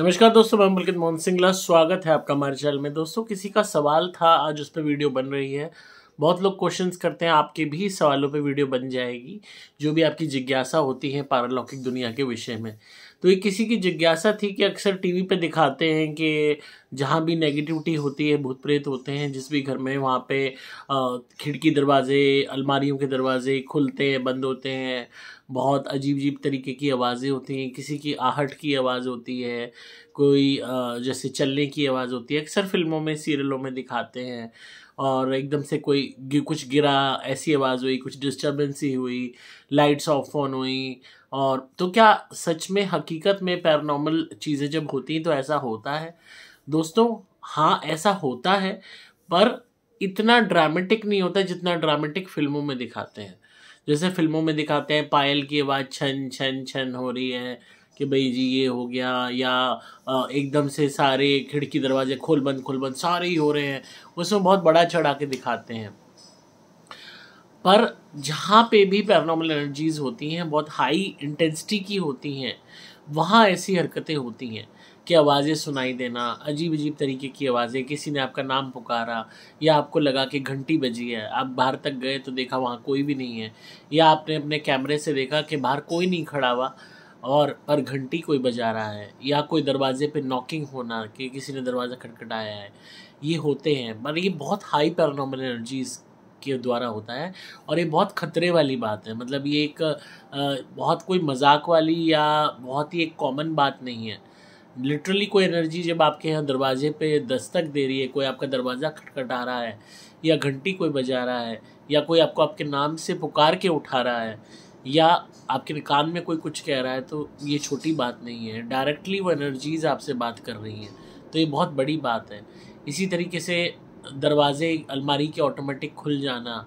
नमस्कार दोस्तों मैं मुल्कित मोहन सिंगला स्वागत है आपका हमारे चैनल में दोस्तों किसी का सवाल था आज उस पर वीडियो बन रही है बहुत लोग क्वेश्चंस करते हैं आपके भी सवालों पे वीडियो बन जाएगी जो भी आपकी जिज्ञासा होती है पारालौकिक दुनिया के विषय में तो ये किसी की जिज्ञासा थी कि अक्सर टीवी पे दिखाते हैं कि जहाँ भी नेगेटिविटी होती है भूत प्रेत होते हैं जिस भी घर में वहाँ पे खिड़की दरवाजे अलमारियों के दरवाजे खुलते हैं बंद होते हैं बहुत अजीब अजीब तरीके की आवाज़ें होती हैं किसी की आहट की आवाज़ होती है कोई जैसे चलने की आवाज़ होती है अक्सर फिल्मों में सीरियलों में दिखाते हैं और एकदम से कोई कुछ गिरा ऐसी आवाज़ हुई कुछ डिस्टर्बेंस ही हुई लाइट्स ऑफ ऑन हुई और तो क्या सच में हकीकत में पैरानॉर्मल चीज़ें जब होती हैं तो ऐसा होता है दोस्तों हाँ ऐसा होता है पर इतना ड्रामेटिक नहीं होता जितना ड्रामेटिक फिल्मों में दिखाते हैं जैसे फिल्मों में दिखाते हैं पायल की आवाज़ छन छन छन हो रही है कि भाई जी ये हो गया या एकदम से सारे खिड़की दरवाजे खोल बंद खोल बंद सारे ही हो रहे हैं उसमें बहुत बड़ा चढ़ा के दिखाते हैं पर जहाँ पे भी पैरानॉर्मल एनर्जीज होती हैं बहुत हाई इंटेंसिटी की होती हैं वहाँ ऐसी हरकतें होती हैं कि आवाज़ें सुनाई देना अजीब अजीब तरीके की आवाज़ें किसी ने आपका नाम पुकारा या आपको लगा कि घंटी बजी है आप बाहर तक गए तो देखा वहाँ कोई भी नहीं है या आपने अपने कैमरे से देखा कि बाहर कोई नहीं खड़ा हुआ और पर घंटी कोई बजा रहा है या कोई दरवाजे पे नॉकिंग होना कि किसी ने दरवाज़ा खटखटाया है ये होते हैं पर ये बहुत हाई पैरानॉर्मल एनर्जीज़ के द्वारा होता है और ये बहुत खतरे वाली बात है मतलब ये एक बहुत कोई मजाक वाली या बहुत ही एक कॉमन बात नहीं है लिटरली कोई एनर्जी जब आपके यहाँ दरवाजे पे दस्तक दे रही है कोई आपका दरवाज़ा खटखटा रहा है या घंटी कोई बजा रहा है या कोई आपको आपके नाम से पुकार के उठा रहा है या आपके कान में कोई कुछ कह रहा है तो ये छोटी बात नहीं है डायरेक्टली वो एनर्जीज आपसे बात कर रही हैं तो ये बहुत बड़ी बात है इसी तरीके से दरवाजे अलमारी के ऑटोमेटिक खुल जाना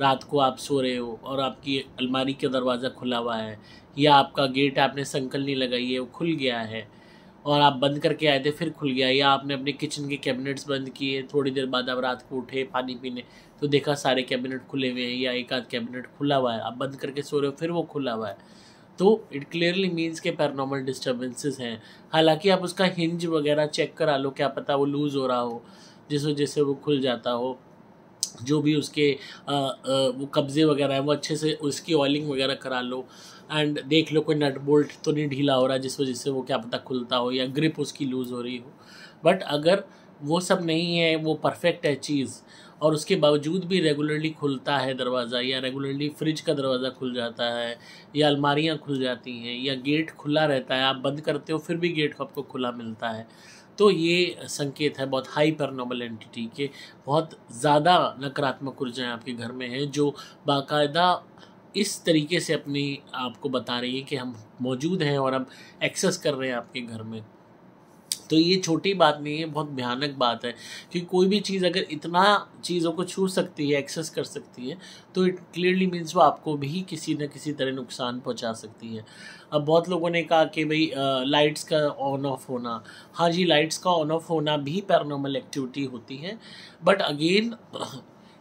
रात को आप सो रहे हो और आपकी अलमारी का दरवाज़ा खुला हुआ है या आपका गेट आपने संकल नहीं लगाई है वो खुल गया है और आप बंद करके आए थे फिर खुल गया या आपने अपने किचन के कैबिनेट्स बंद किए थोड़ी देर बाद आप रात को उठे पानी पीने तो देखा सारे कैबिनेट खुले हुए हैं या एक आध कैबिनेट खुला हुआ है आप बंद करके सो रहे हो फिर वो खुला हुआ है तो इट क्लियरली मीन्स के पैरानॉर्मल डिस्टर्बेंसेस हैं हालांकि आप उसका हिंज वगैरह चेक करा लो क्या पता वो लूज़ हो रहा हो जिस वजह से वो खुल जाता हो जो भी उसके आ, आ, वो कब्ज़े वगैरह हैं वो अच्छे से उसकी ऑयलिंग वगैरह करा लो एंड देख लो कोई नट बोल्ट तो नहीं ढीला हो रहा जिस वजह से वो क्या पता खुलता हो या ग्रिप उसकी लूज़ हो रही हो बट अगर वो सब नहीं है वो परफेक्ट है चीज़ और उसके बावजूद भी रेगुलरली खुलता है दरवाज़ा या रेगुलरली फ्रिज का दरवाज़ा खुल जाता है या अलमारियाँ खुल जाती हैं या गेट खुला रहता है आप बंद करते हो फिर भी गेट आपको खुला मिलता है तो ये संकेत है बहुत हाई परनॉर्मल एंटिटी के बहुत ज़्यादा नकारात्मक ऊर्जाएँ आपके घर में हैं जो बाकायदा इस तरीके से अपनी आपको बता रही है कि हम मौजूद हैं और हम एक्सेस कर रहे हैं आपके घर में तो ये छोटी बात नहीं है बहुत भयानक बात है कि कोई भी चीज़ अगर इतना चीज़ों को छू सकती है एक्सेस कर सकती है तो इट क्लियरली मीन्स वो आपको भी किसी न किसी तरह नुकसान पहुंचा सकती है अब बहुत लोगों ने कहा कि भाई लाइट्स का ऑन ऑफ होना हाँ जी लाइट्स का ऑन ऑफ होना भी पैरानॉर्मल एक्टिविटी होती है बट अगेन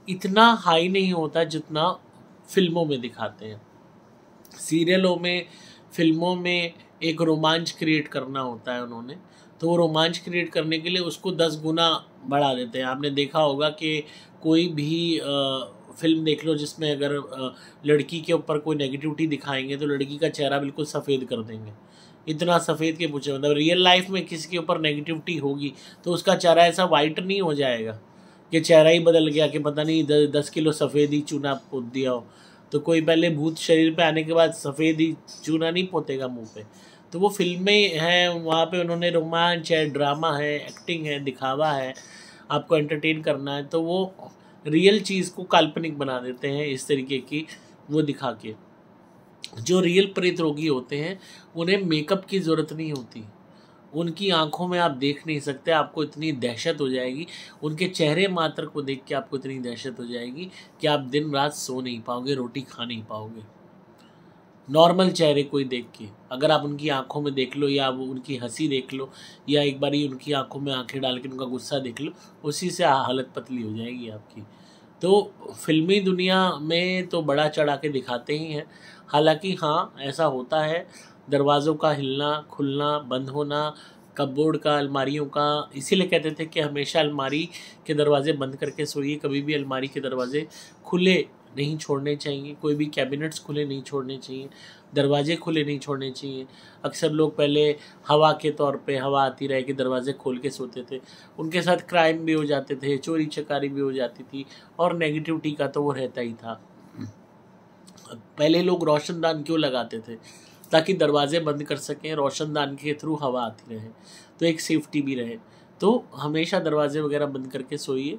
इतना हाई नहीं होता जितना फिल्मों में दिखाते हैं सीरियलों में फिल्मों में एक रोमांच क्रिएट करना होता है उन्होंने तो वो रोमांच क्रिएट करने के लिए उसको दस गुना बढ़ा देते हैं आपने देखा होगा कि कोई भी आ, फिल्म देख लो जिसमें अगर लड़की के ऊपर कोई नेगेटिविटी दिखाएंगे तो लड़की का चेहरा बिल्कुल सफ़ेद कर देंगे इतना सफ़ेद के पूछे मतलब रियल लाइफ में किसी के ऊपर नेगेटिविटी होगी तो उसका चेहरा ऐसा वाइट नहीं हो जाएगा कि चेहरा ही बदल गया कि पता नहीं द, दस किलो सफ़ेद ही चूना पोत दिया हो तो कोई पहले भूत शरीर पे आने के बाद सफ़ेद ही चूना नहीं पोतेगा मुंह पे तो वो फिल्में हैं वहाँ पे उन्होंने रोमांच है ड्रामा है एक्टिंग है दिखावा है आपको एंटरटेन करना है तो वो रियल चीज़ को काल्पनिक बना देते हैं इस तरीके की वो दिखा के जो रियल प्रेत रोगी होते हैं उन्हें मेकअप की ज़रूरत नहीं होती उनकी आंखों में आप देख नहीं सकते आपको इतनी दहशत हो जाएगी उनके चेहरे मात्र को देख के आपको इतनी दहशत हो जाएगी कि आप दिन रात सो नहीं पाओगे रोटी खा नहीं पाओगे नॉर्मल चेहरे को ही देख के अगर आप उनकी आंखों में देख लो या वो उनकी हंसी देख लो या एक बार ही उनकी आंखों में आंखें डाल के उनका गुस्सा देख लो उसी से हालत पतली हो जाएगी आपकी तो फिल्मी दुनिया में तो बड़ा चढ़ा के दिखाते ही हैं हालांकि हाँ ऐसा होता है दरवाज़ों का हिलना खुलना बंद होना कपबोर्ड का अलमारियों का इसीलिए कहते थे कि हमेशा अलमारी के दरवाज़े बंद करके सोइए कभी भी अलमारी के दरवाज़े खुले नहीं छोड़ने चाहिए कोई भी कैबिनेट्स खुले नहीं छोड़ने चाहिए दरवाजे खुले नहीं छोड़ने चाहिए अक्सर लोग पहले हवा के तौर पे हवा आती रहे कि दरवाजे खोल के सोते थे उनके साथ क्राइम भी हो जाते थे चोरी चकारी भी हो जाती थी और नेगेटिविटी का तो वो रहता ही था पहले लोग रोशनदान क्यों लगाते थे ताकि दरवाजे बंद कर सकें रोशनदान के थ्रू हवा आती रहे तो एक सेफ्टी भी रहे तो हमेशा दरवाजे वगैरह बंद करके सोइए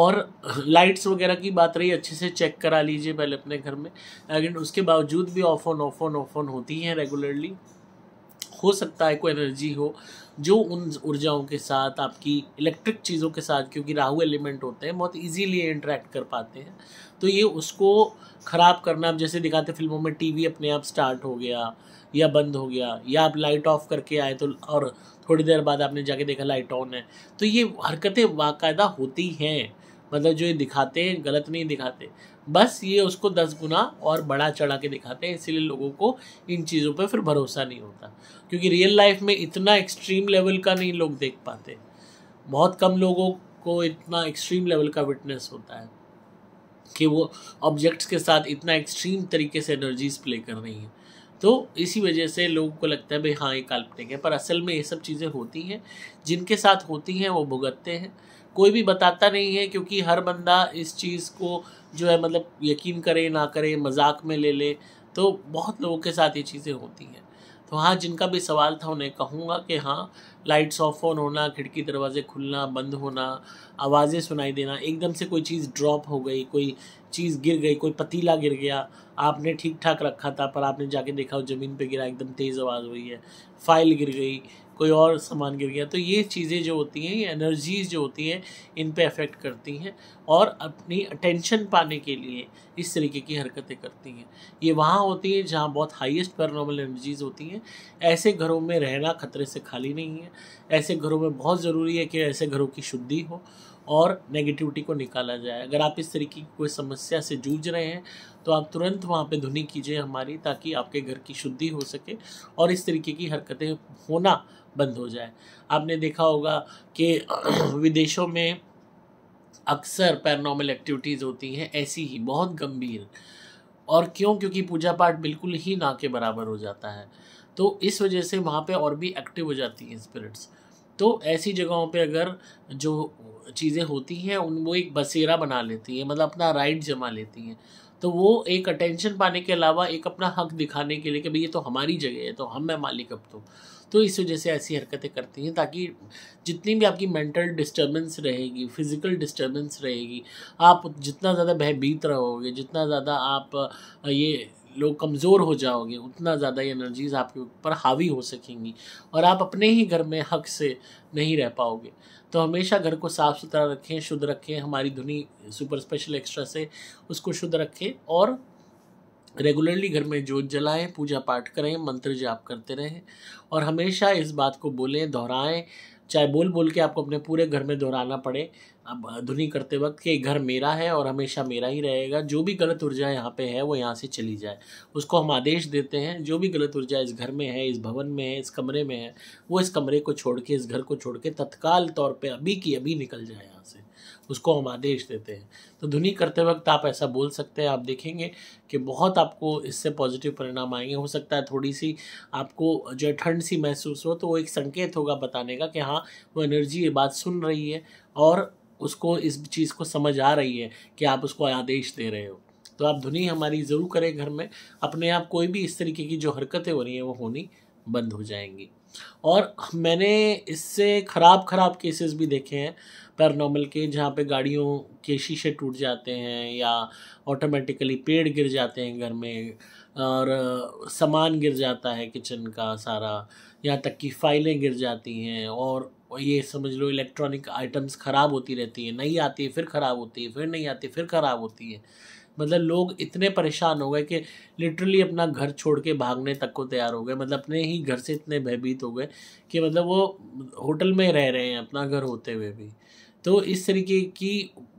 और लाइट्स वगैरह की बात रही अच्छे से चेक करा लीजिए पहले अपने घर में लेकिन उसके बावजूद भी off on off on off on होती हैं रेगुलरली हो सकता है कोई एनर्जी हो जो उन ऊर्जाओं के साथ आपकी इलेक्ट्रिक चीज़ों के साथ क्योंकि राहु एलिमेंट होते हैं बहुत इजीली इंटरेक्ट कर पाते हैं तो ये उसको ख़राब करना आप जैसे दिखाते फिल्मों में टीवी अपने आप स्टार्ट हो गया या बंद हो गया या आप लाइट ऑफ करके आए तो और थोड़ी देर बाद आपने जाके देखा लाइट ऑन है तो ये हरकतें बाकायदा होती हैं मतलब जो ये दिखाते हैं गलत नहीं दिखाते बस ये उसको दस गुना और बड़ा चढ़ा के दिखाते हैं इसीलिए लोगों को इन चीज़ों पर फिर भरोसा नहीं होता क्योंकि रियल लाइफ में इतना एक्सट्रीम लेवल का नहीं लोग देख पाते बहुत कम लोगों को इतना एक्सट्रीम लेवल का विटनेस होता है कि वो ऑब्जेक्ट्स के साथ इतना एक्सट्रीम तरीके से एनर्जीज प्ले कर रही हैं तो इसी वजह से लोगों को लगता है भाई हाँ ये काल्पनिक है पर असल में ये सब चीज़ें होती हैं जिनके साथ होती हैं वो भुगतते हैं कोई भी बताता नहीं है क्योंकि हर बंदा इस चीज़ को जो है मतलब यकीन करे ना करे मजाक में ले ले तो बहुत लोगों के साथ ये चीज़ें होती हैं तो हाँ जिनका भी सवाल था उन्हें कहूँगा कि हाँ लाइट्स ऑफ ऑन होना खिड़की दरवाजे खुलना बंद होना आवाज़ें सुनाई देना एकदम से कोई चीज़ ड्रॉप हो गई कोई चीज़ गिर गई कोई पतीला गिर गया आपने ठीक ठाक रखा था पर आपने जाके देखा ज़मीन पे गिरा एकदम तेज़ आवाज़ हुई है फाइल गिर गई कोई और सामान गिर गया तो ये चीज़ें जो होती हैं ये एनर्जीज जो होती हैं इन पे अफेक्ट करती हैं और अपनी अटेंशन पाने के लिए इस तरीके की हरकतें करती हैं ये वहाँ होती हैं जहाँ बहुत हाईएस्ट पैरानॉर्मल एनर्जीज होती हैं ऐसे घरों में रहना खतरे से खाली नहीं है ऐसे घरों में बहुत ज़रूरी है कि ऐसे घरों की शुद्धि हो और नेगेटिविटी को निकाला जाए अगर आप इस तरीके की कोई समस्या से जूझ रहे हैं तो आप तुरंत वहाँ पे धुनी कीजिए हमारी ताकि आपके घर की शुद्धि हो सके और इस तरीके की हरकतें होना बंद हो जाए आपने देखा होगा कि विदेशों में अक्सर पैरानॉर्मल एक्टिविटीज़ होती हैं ऐसी ही बहुत गंभीर और क्यों क्योंकि पूजा पाठ बिल्कुल ही ना के बराबर हो जाता है तो इस वजह से वहाँ पे और भी एक्टिव हो जाती हैं स्पिरिट्स तो ऐसी जगहों पे अगर जो चीज़ें होती हैं उन वो एक बसेरा बना लेती हैं मतलब अपना राइट जमा लेती हैं तो वो एक अटेंशन पाने के अलावा एक अपना हक दिखाने के लिए कि भाई ये तो हमारी जगह है तो हम मैं मालिक अब तो तो इस वजह से ऐसी हरकतें करती हैं ताकि जितनी भी आपकी मेंटल डिस्टरबेंस रहेगी फिज़िकल डिस्टरबेंस रहेगी आप जितना ज़्यादा भयभीत रहोगे जितना ज़्यादा आप ये लोग कमज़ोर हो जाओगे उतना ज़्यादा ये एनर्जीज़ आपके ऊपर हावी हो सकेंगी और आप अपने ही घर में हक से नहीं रह पाओगे तो हमेशा घर को साफ़ सुथरा रखें शुद्ध रखें हमारी धुनी सुपर स्पेशल एक्स्ट्रा से उसको शुद्ध रखें और रेगुलरली घर में जोत जलाएं पूजा पाठ करें मंत्र जाप करते रहें और हमेशा इस बात को बोलें दोहराएं चाहे बोल बोल के आपको अपने पूरे घर में दोहराना पड़े अब धुनी करते वक्त कि घर मेरा है और हमेशा मेरा ही रहेगा जो भी गलत ऊर्जा यहाँ पे है वो यहाँ से चली जाए उसको हम आदेश देते हैं जो भी गलत ऊर्जा इस घर में है इस भवन में है इस कमरे में है वो इस कमरे को छोड़ के इस घर को छोड़ के तत्काल तौर पर अभी की अभी निकल जाए यहाँ से उसको हम आदेश देते हैं तो धुनी करते वक्त आप ऐसा बोल सकते हैं आप देखेंगे कि बहुत आपको इससे पॉजिटिव परिणाम आएंगे हो सकता है थोड़ी सी आपको जो ठंड सी महसूस हो तो वो एक संकेत होगा बताने का कि हाँ वो एनर्जी ये बात सुन रही है और उसको इस चीज़ को समझ आ रही है कि आप उसको आदेश दे रहे हो तो आप धुनी हमारी ज़रूर करें घर में अपने आप कोई भी इस तरीके की जो हरकतें हो रही हैं वो होनी बंद हो जाएंगी और मैंने इससे ख़राब ख़राब केसेस भी देखे हैं पैरानॉर्मल के जहाँ पे गाड़ियों के शीशे टूट जाते हैं या ऑटोमेटिकली पेड़ गिर जाते हैं घर में और सामान गिर जाता है किचन का सारा यहाँ तक कि फाइलें गिर जाती हैं और ये समझ लो इलेक्ट्रॉनिक आइटम्स ख़राब होती रहती हैं नहीं आती है फिर ख़राब होती है फिर नहीं आती फिर ख़राब होती है मतलब लोग इतने परेशान हो गए कि लिटरली अपना घर छोड़ के भागने तक को तैयार हो गए मतलब अपने ही घर से इतने भयभीत हो गए कि मतलब वो होटल में रह रहे हैं अपना घर होते हुए भी तो इस तरीके की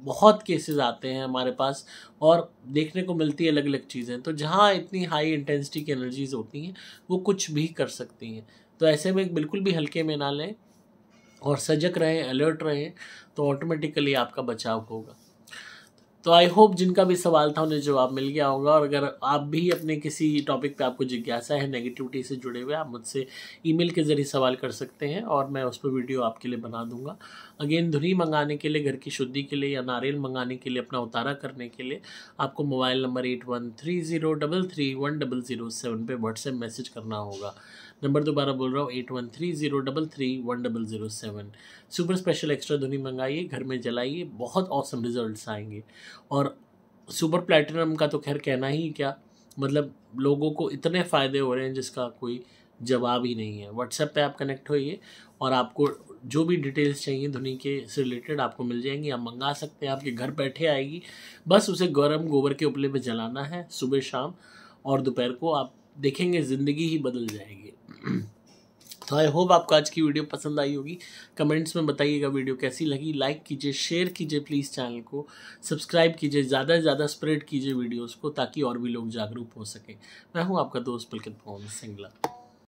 बहुत केसेस आते हैं हमारे पास और देखने को मिलती है अलग अलग चीज़ें तो जहाँ इतनी हाई इंटेंसिटी की एनर्जीज होती हैं वो कुछ भी कर सकती हैं तो ऐसे में बिल्कुल भी हल्के में ना लें और सजग रहें अलर्ट रहें तो ऑटोमेटिकली आपका बचाव होगा तो आई होप जिनका भी सवाल था उन्हें जवाब मिल गया होगा और अगर आप भी अपने किसी टॉपिक पे आपको जिज्ञासा है नेगेटिविटी से जुड़े हुए आप मुझसे ईमेल के ज़रिए सवाल कर सकते हैं और मैं उस पर वीडियो आपके लिए बना दूंगा अगेन धुनी मंगाने के लिए घर की शुद्धि के लिए या नारियल मंगाने के लिए अपना उतारा करने के लिए आपको mobile number eight one three zero double three one double zero seven पर व्हाट्सएप मैसेज करना होगा नंबर दोबारा बोल रहा हूँ eight one three zero double three one double zero seven super special extra धुनी मंगाइए घर में जलाइए बहुत ऑसम रिजल्ट आएंगे और सुपर प्लेटिनम का तो खैर कहना ही क्या मतलब लोगों को इतने फ़ायदे हो रहे हैं जिसका कोई जवाब ही नहीं है व्हाट्सएप पे आप कनेक्ट होइए और आपको जो भी डिटेल्स चाहिए धुनी के से रिलेटेड आपको मिल जाएंगी आप मंगा सकते हैं आपके घर बैठे आएगी बस उसे गर्म गोबर के उपले में जलाना है सुबह शाम और दोपहर को आप देखेंगे ज़िंदगी ही बदल जाएगी तो आई होप आपको आज की वीडियो पसंद आई होगी कमेंट्स में बताइएगा वीडियो कैसी लगी लाइक कीजिए शेयर कीजिए प्लीज़ चैनल को सब्सक्राइब कीजिए ज़्यादा से ज़्यादा स्प्रेड कीजिए वीडियोस को ताकि और भी लोग जागरूक हो सकें मैं हूँ आपका दोस्त पुलकित पवन सिंगला